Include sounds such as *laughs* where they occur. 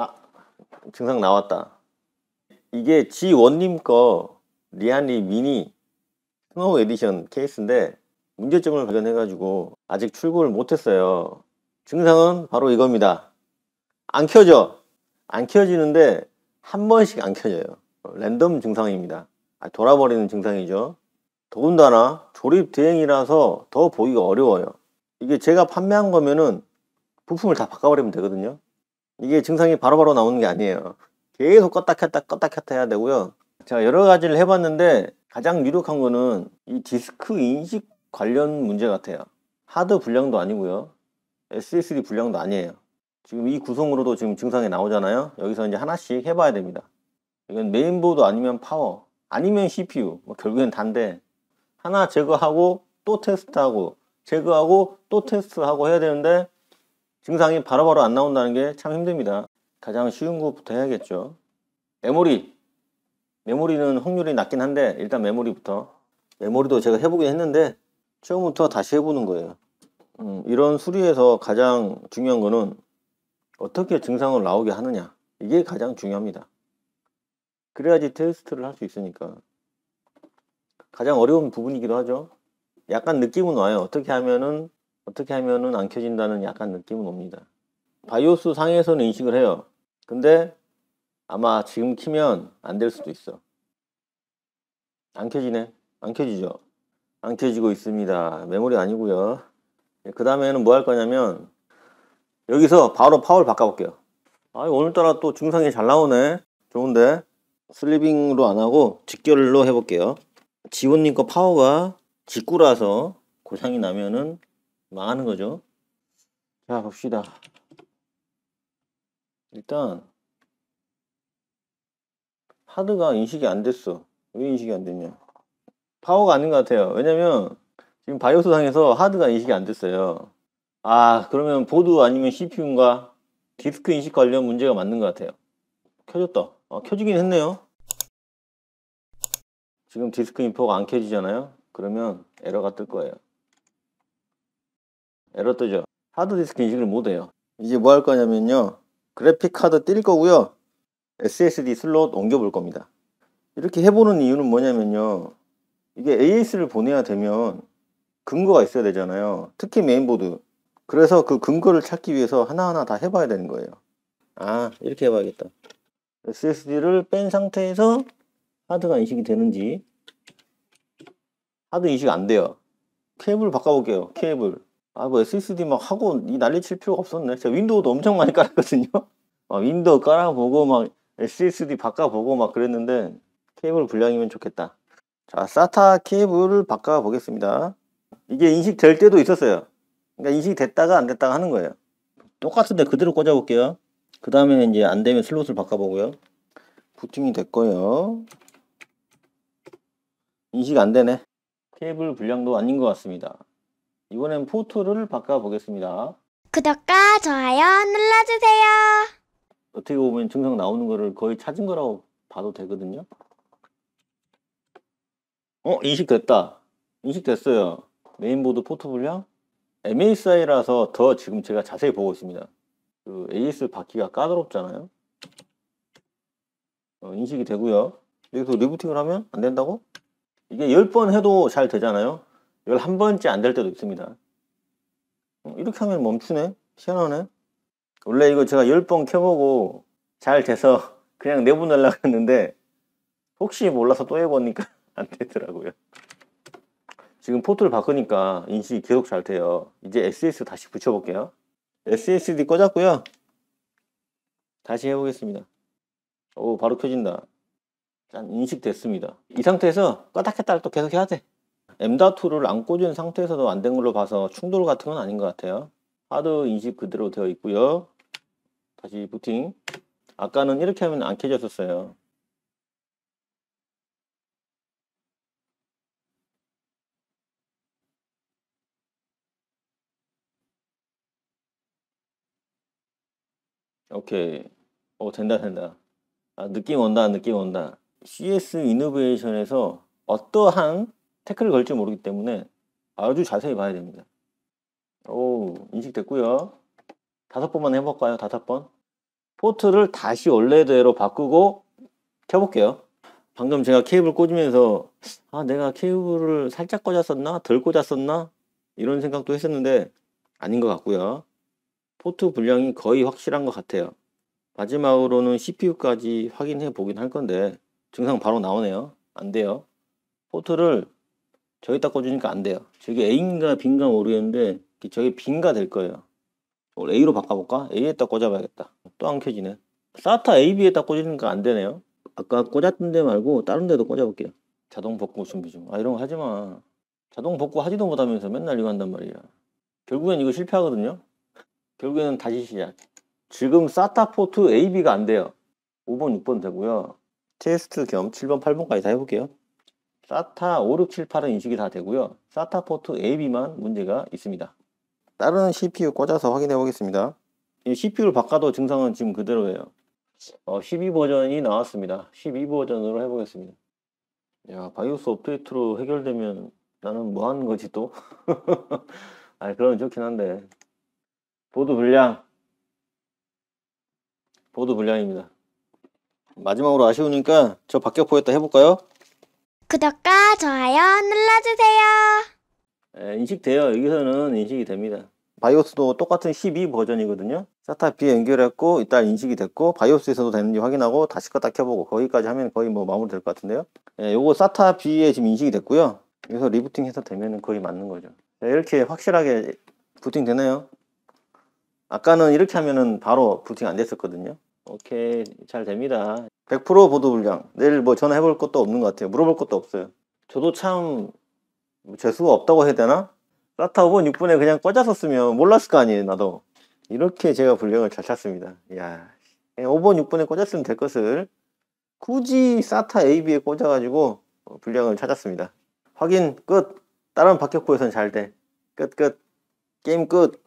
아 증상 나왔다. 이게 지원님 거 리안리 미니 스노우 에디션 케이스인데 문제점을 발견해가지고 아직 출고를 못했어요. 증상은 바로 이겁니다. 안 켜져. 안 켜지는데 한 번씩 안 켜져요. 랜덤 증상입니다. 아, 돌아버리는 증상이죠. 더군다나 조립 대행이라서 더 보기가 어려워요. 이게 제가 판매한 거면은 부품을 다 바꿔버리면 되거든요. 이게 증상이 바로바로 바로 나오는 게 아니에요. 계속 껐다 켰다 껐다 켰다 해야 되고요. 제가 여러 가지를 해봤는데 가장 유력한 거는 이 디스크 인식 관련 문제 같아요. 하드 불량도 아니고요. SSD 불량도 아니에요. 지금 이 구성으로도 지금 증상이 나오잖아요. 여기서 이제 하나씩 해봐야 됩니다. 이건 메인보드 아니면 파워, 아니면 CPU, 뭐 결국엔 단데 하나 제거하고 또 테스트하고 제거하고 또 테스트하고 해야 되는데 증상이 바로바로 안 나온다는 게 참 힘듭니다. 가장 쉬운 것부터 해야겠죠. 메모리. 메모리는 확률이 낮긴 한데 일단 메모리부터. 메모리도 제가 해보긴 했는데 처음부터 다시 해보는 거예요. 음, 이런 수리에서 가장 중요한 거는 어떻게 증상을 나오게 하느냐. 이게 가장 중요합니다. 그래야지 테스트를 할 수 있으니까. 가장 어려운 부분이기도 하죠. 약간 느낌은 와요. 어떻게 하면은 어떻게 하면은 안 켜진다는 약간 느낌은 옵니다. 바이오스 상에서는 인식을 해요. 근데 아마 지금 키면 안 될 수도 있어. 안 켜지네. 안 켜지죠. 안 켜지고 있습니다. 메모리 아니고요. 예, 그 다음에는 뭐 할 거냐면 여기서 바로 파워를 바꿔볼게요. 아 오늘따라 또 중상이 잘 나오네. 좋은데 슬리빙으로 안 하고 직결로 해볼게요. 지원님 거 파워가 직구라서 고장이 나면은 망하는 거죠. 자, 봅시다. 일단 하드가 인식이 안 됐어. 왜 인식이 안 됐냐? 파워가 아닌 것 같아요. 왜냐면 지금 바이오스상에서 하드가 인식이 안 됐어요. 아, 그러면 보드 아니면 CPU인가 디스크 인식 관련 문제가 맞는 것 같아요. 켜졌다. 아, 켜지긴 했네요. 지금 디스크 인포가 안 켜지잖아요. 그러면 에러가 뜰 거예요. 에러 뜨죠. 하드디스크 인식을 못해요. 이제 뭐 할 거냐면요. 그래픽카드 뛸 거고요. SSD 슬롯 옮겨볼 겁니다. 이렇게 해보는 이유는 뭐냐면요. 이게 AS를 보내야 되면 근거가 있어야 되잖아요. 특히 메인보드. 그래서 그 근거를 찾기 위해서 하나하나 다 해봐야 되는 거예요. 아, 이렇게 해봐야겠다. SSD를 뺀 상태에서 하드가 인식이 되는지 하드 인식 안 돼요. 케이블 바꿔볼게요. 케이블. 아, 뭐 SSD 막 하고 이 난리 칠 필요가 없었네. 제가 윈도우도 엄청 많이 깔았거든요. 막 *laughs* 어, 윈도우 깔아보고 막 SSD 바꿔보고 막 그랬는데 케이블 불량이면 좋겠다. 자, 사타 케이블을 바꿔보겠습니다. 이게 인식될 때도 있었어요. 그러니까 인식됐다가 안 됐다가 하는 거예요. 똑같은데 그대로 꽂아볼게요. 그 다음에 이제 안 되면 슬롯을 바꿔보고요. 부팅이 됐고요. 인식 안 되네. 케이블 불량도 아닌 것 같습니다. 이번엔 포트를 바꿔보겠습니다. 구독과 좋아요 눌러주세요. 어떻게 보면 증상 나오는 거를 거의 찾은 거라고 봐도 되거든요. 어, 인식됐다. 인식됐어요. 메인보드 포트 분량? MSI라서 더 지금 제가 자세히 보고 있습니다. 그 AS 바퀴가 까다롭잖아요. 어, 인식이 되고요. 여기서 리부팅을 하면 안 된다고? 이게 10번 해도 잘 되잖아요. 열한 번째 안 될 때도 있습니다. 어, 이렇게 하면 멈추네? 시원하네? 원래 이거 제가 열 번 켜보고 잘 돼서 *laughs* 그냥 내보내려고 했는데 혹시 몰라서 또 해보니까 *laughs* 안 되더라고요. 지금 포트를 바꾸니까 인식이 계속 잘 돼요. 이제 SS d 다시 붙여볼게요. SSD 꺼졌고요. 다시 해보겠습니다. 오 바로 켜진다. 짠 인식됐습니다. 이 상태에서 까닥 했다를 또 계속 해야 돼. M.2를 안 꽂은 상태에서도 안 된 걸로 봐서 충돌 같은 건 아닌 것 같아요. 하드 인식 그대로 되어 있고요. 다시 부팅. 아까는 이렇게 하면 안 켜졌었어요. 오케이. 오, 어, 된다, 된다. 아, 느낌 온다, 느낌 온다. CS 이노베이션에서 어떠한 태클을 걸지 모르기 때문에 아주 자세히 봐야 됩니다. 오, 인식됐고요. 다섯 번만 해볼까요? 다섯 번. 포트를 다시 원래대로 바꾸고 켜볼게요. 방금 제가 케이블 꽂으면서 아, 내가 케이블을 살짝 꽂았었나? 덜 꽂았었나? 이런 생각도 했었는데 아닌 것 같고요. 포트 분량이 거의 확실한 것 같아요. 마지막으로는 CPU까지 확인해 보긴 할 건데 증상 바로 나오네요. 안 돼요. 포트를 저기다 꽂으니까 안 돼요. 저게 A인가 B인가 모르겠는데 저게 B인가 될 거예요. A로 바꿔볼까? A에다 꽂아봐야겠다. 또 안 켜지네. 사타 AB에다 꽂으니까 안 되네요. 아까 꽂았던 데 말고 다른 데도 꽂아볼게요. 자동 복구 준비 중. 아 이런 거 하지 마. 자동 복구 하지도 못하면서 맨날 이거 한단 말이야. 결국엔 이거 실패하거든요. 결국에는 다시 시작. 지금 사타 포트 AB가 안 돼요. 5번, 6번 되고요. 테스트 겸 7번, 8번까지 다 해볼게요. 사타 5, 6, 7, 8은 인식이 다 되고요. 사타 포트 AB만 문제가 있습니다. 다른 CPU 꽂아서 확인해 보겠습니다. CPU를 바꿔도 증상은 지금 그대로예요. 어, 12버전이 나왔습니다. 12버전으로 해보겠습니다. 야, 바이오스 업데이트로 해결되면 나는 뭐 하는 거지 또? *laughs* 아, 그러면 좋긴 한데. 보드 불량. 보드 불량입니다. 마지막으로 아쉬우니까 저바뀌격포에다 해볼까요? 구독과 좋아요 눌러주세요. 에, 네, 인식돼요. 여기서는 인식이 됩니다. 바이오스도 똑같은 12 버전이거든요. 사타 B 연결했고 이따 인식이 됐고 바이오스에서도 되는지 확인하고 다시 껐다 켜보고 거기까지 하면 거의 뭐 마무리 될 것 같은데요. 예, 요거 사타 B에 지금 인식이 됐고요. 여기서 리부팅해서 되면 거의 맞는 거죠. 이렇게 확실하게 부팅 되나요? 아까는 이렇게 하면은 바로 부팅 안 됐었거든요. 오케이 잘 됩니다. 100% 보도 불량. 내일 뭐 전화해볼 것도 없는 것 같아요. 물어볼 것도 없어요. 저도 참 재수가 없다고 해야 되나? 사타 5번 6분에 그냥 꽂졌었으면 몰랐을 거 아니에요 나도. 이렇게 제가 불량을 잘찾습니다야 5번 예, 6분에 꽂았으면 될 것을 굳이 사타 AB에 꽂아가지고 불량을 찾았습니다. 확인 끝. 다른 박격포에선 잘 돼. 끝 끝. 게임 끝.